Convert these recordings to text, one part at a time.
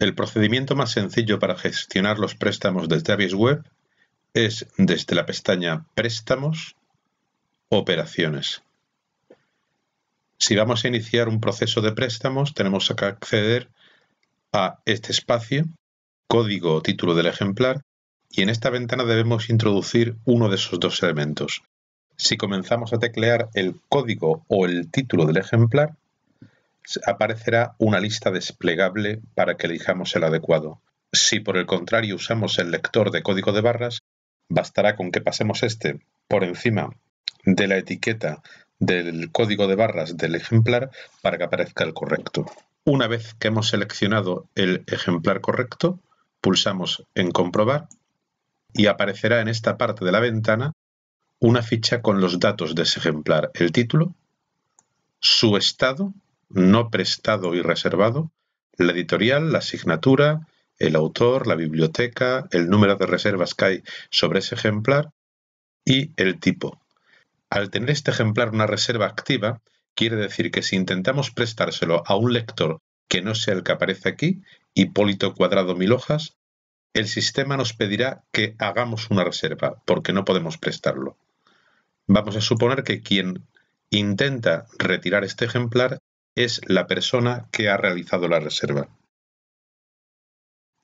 El procedimiento más sencillo para gestionar los préstamos desde Web es desde la pestaña Préstamos, Operaciones. Si vamos a iniciar un proceso de préstamos, tenemos que acceder a este espacio, código o título del ejemplar, y en esta ventana debemos introducir uno de esos dos elementos. Si comenzamos a teclear el código o el título del ejemplar, aparecerá una lista desplegable para que elijamos el adecuado. Si por el contrario usamos el lector de código de barras, bastará con que pasemos este por encima de la etiqueta del código de barras del ejemplar para que aparezca el correcto. Una vez que hemos seleccionado el ejemplar correcto, pulsamos en comprobar y aparecerá en esta parte de la ventana una ficha con los datos de ese ejemplar, el título, su estado no prestado y reservado, la editorial, la asignatura, el autor, la biblioteca, el número de reservas que hay sobre ese ejemplar y el tipo. Al tener este ejemplar una reserva activa, quiere decir que si intentamos prestárselo a un lector que no sea el que aparece aquí, Hipólito Cuadrado Mil Hojas, el sistema nos pedirá que hagamos una reserva, porque no podemos prestarlo. Vamos a suponer que quien intenta retirar este ejemplar es la persona que ha realizado la reserva.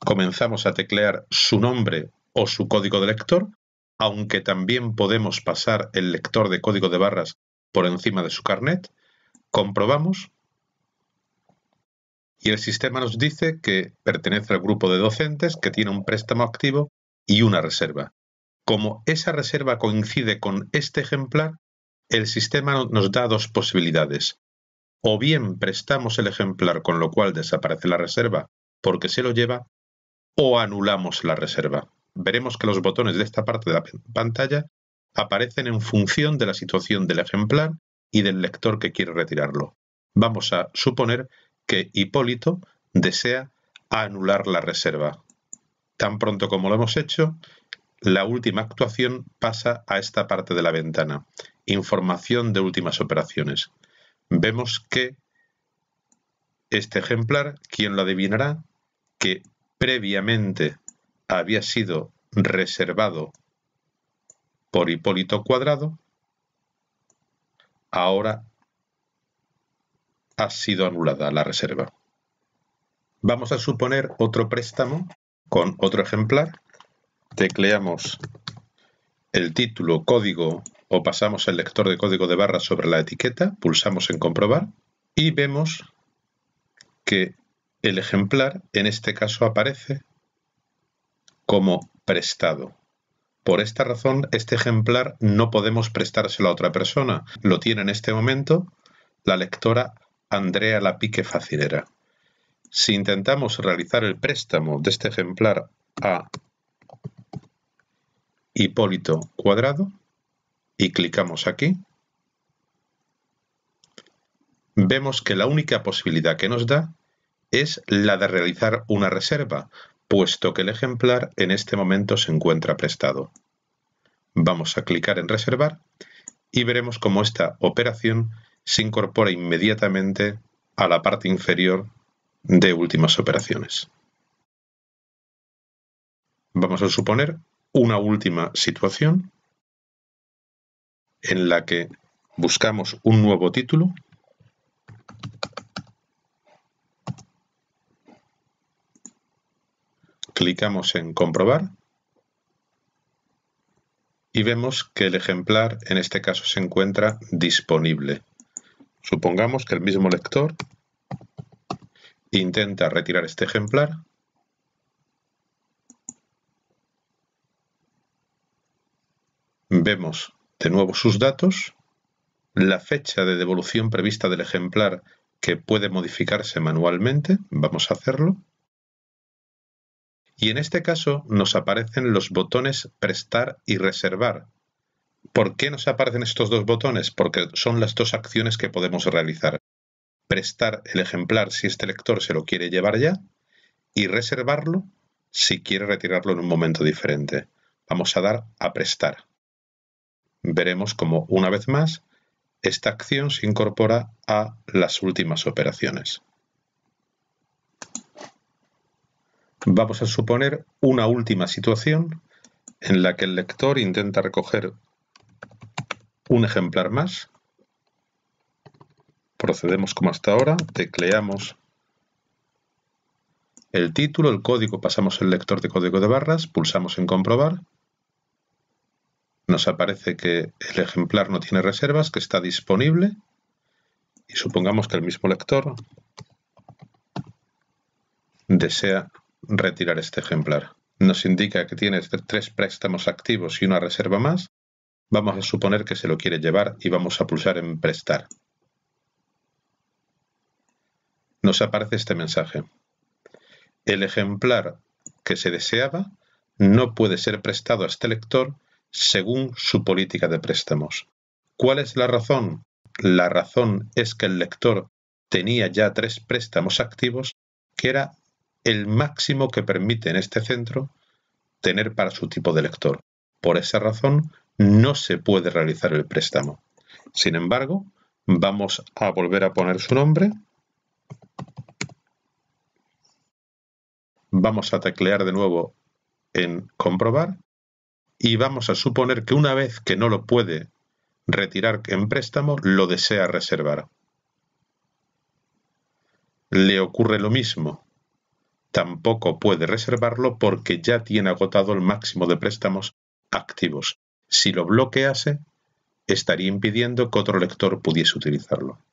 Comenzamos a teclear su nombre o su código de lector, aunque también podemos pasar el lector de código de barras por encima de su carnet, comprobamos y el sistema nos dice que pertenece al grupo de docentes que tiene un préstamo activo y una reserva. Como esa reserva coincide con este ejemplar, el sistema nos da dos posibilidades o bien prestamos el ejemplar con lo cual desaparece la reserva porque se lo lleva, o anulamos la reserva. Veremos que los botones de esta parte de la pantalla aparecen en función de la situación del ejemplar y del lector que quiere retirarlo. Vamos a suponer que Hipólito desea anular la reserva. Tan pronto como lo hemos hecho, la última actuación pasa a esta parte de la ventana, información de últimas operaciones vemos que este ejemplar, ¿quién lo adivinará? Que previamente había sido reservado por Hipólito Cuadrado, ahora ha sido anulada la reserva. Vamos a suponer otro préstamo con otro ejemplar. Tecleamos el título código pasamos el lector de código de barra sobre la etiqueta, pulsamos en comprobar y vemos que el ejemplar en este caso aparece como prestado. Por esta razón, este ejemplar no podemos prestárselo a otra persona. Lo tiene en este momento la lectora Andrea Lapique Facilera. Si intentamos realizar el préstamo de este ejemplar a Hipólito Cuadrado, y clicamos aquí, vemos que la única posibilidad que nos da es la de realizar una reserva, puesto que el ejemplar en este momento se encuentra prestado. Vamos a clicar en reservar y veremos cómo esta operación se incorpora inmediatamente a la parte inferior de últimas operaciones. Vamos a suponer una última situación en la que buscamos un nuevo título clicamos en comprobar y vemos que el ejemplar en este caso se encuentra disponible. Supongamos que el mismo lector intenta retirar este ejemplar vemos de nuevo sus datos, la fecha de devolución prevista del ejemplar que puede modificarse manualmente, vamos a hacerlo, y en este caso nos aparecen los botones prestar y reservar. ¿Por qué nos aparecen estos dos botones? Porque son las dos acciones que podemos realizar. Prestar el ejemplar si este lector se lo quiere llevar ya y reservarlo si quiere retirarlo en un momento diferente. Vamos a dar a prestar veremos como una vez más esta acción se incorpora a las últimas operaciones. Vamos a suponer una última situación en la que el lector intenta recoger un ejemplar más. Procedemos como hasta ahora, tecleamos el título, el código, pasamos el lector de código de barras, pulsamos en comprobar nos aparece que el ejemplar no tiene reservas, que está disponible y supongamos que el mismo lector desea retirar este ejemplar. Nos indica que tiene tres préstamos activos y una reserva más. Vamos a suponer que se lo quiere llevar y vamos a pulsar en prestar. Nos aparece este mensaje. El ejemplar que se deseaba no puede ser prestado a este lector según su política de préstamos. ¿Cuál es la razón? La razón es que el lector tenía ya tres préstamos activos, que era el máximo que permite en este centro tener para su tipo de lector. Por esa razón, no se puede realizar el préstamo. Sin embargo, vamos a volver a poner su nombre. Vamos a teclear de nuevo en comprobar y vamos a suponer que una vez que no lo puede retirar en préstamo, lo desea reservar. Le ocurre lo mismo. Tampoco puede reservarlo porque ya tiene agotado el máximo de préstamos activos. Si lo bloquease, estaría impidiendo que otro lector pudiese utilizarlo.